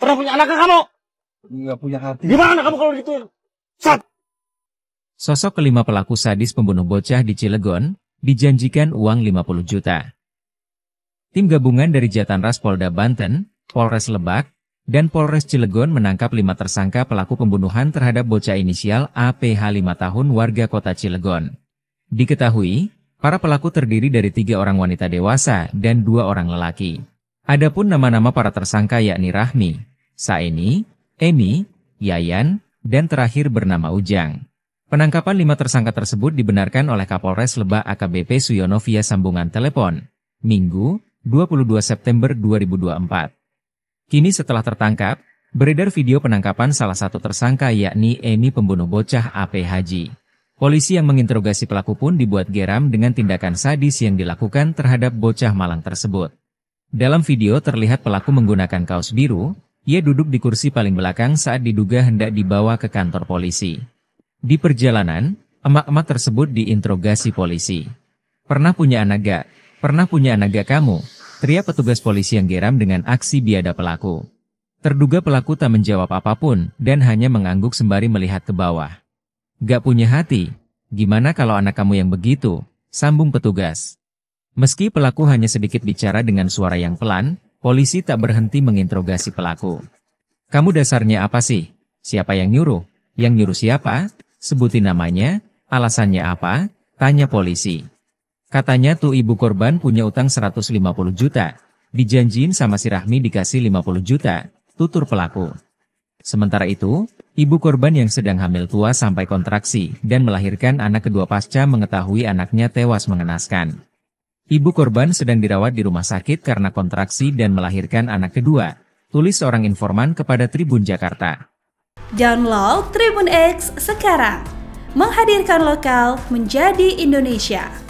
Pernah punya anak kamu? Enggak punya hati. Gimana kamu kalau gitu? Sat! Sosok kelima pelaku sadis pembunuh bocah di Cilegon, dijanjikan uang 50 juta. Tim gabungan dari jatan ras Polda Banten, Polres Lebak, dan Polres Cilegon menangkap lima tersangka pelaku pembunuhan terhadap bocah inisial APH 5 tahun warga kota Cilegon. Diketahui, para pelaku terdiri dari tiga orang wanita dewasa dan dua orang lelaki. Adapun nama-nama para tersangka yakni Rahmi, Saini, emi, Yayan, dan terakhir bernama Ujang. Penangkapan lima tersangka tersebut dibenarkan oleh Kapolres Lebak AKBP Suyono via sambungan telepon, Minggu, 22 September 2024. Kini setelah tertangkap, beredar video penangkapan salah satu tersangka yakni emi pembunuh bocah AP Haji. Polisi yang menginterogasi pelaku pun dibuat geram dengan tindakan sadis yang dilakukan terhadap bocah malang tersebut. Dalam video terlihat pelaku menggunakan kaos biru, ia duduk di kursi paling belakang saat diduga hendak dibawa ke kantor polisi. Di perjalanan, emak-emak tersebut diinterogasi polisi. Pernah punya anak gak? Pernah punya anak gak kamu? Teriak petugas polisi yang geram dengan aksi biada pelaku. Terduga pelaku tak menjawab apapun dan hanya mengangguk sembari melihat ke bawah. Gak punya hati? Gimana kalau anak kamu yang begitu? Sambung petugas. Meski pelaku hanya sedikit bicara dengan suara yang pelan, Polisi tak berhenti menginterogasi pelaku. Kamu dasarnya apa sih? Siapa yang nyuruh? Yang nyuruh siapa? Sebutin namanya, alasannya apa? Tanya polisi. Katanya tuh ibu korban punya utang 150 juta. Dijanjiin sama si Rahmi dikasih 50 juta, tutur pelaku. Sementara itu, ibu korban yang sedang hamil tua sampai kontraksi dan melahirkan anak kedua pasca mengetahui anaknya tewas mengenaskan. Ibu korban sedang dirawat di rumah sakit karena kontraksi dan melahirkan anak kedua, tulis seorang informan kepada Tribun Jakarta. Download Tribun X sekarang, menghadirkan lokal menjadi Indonesia.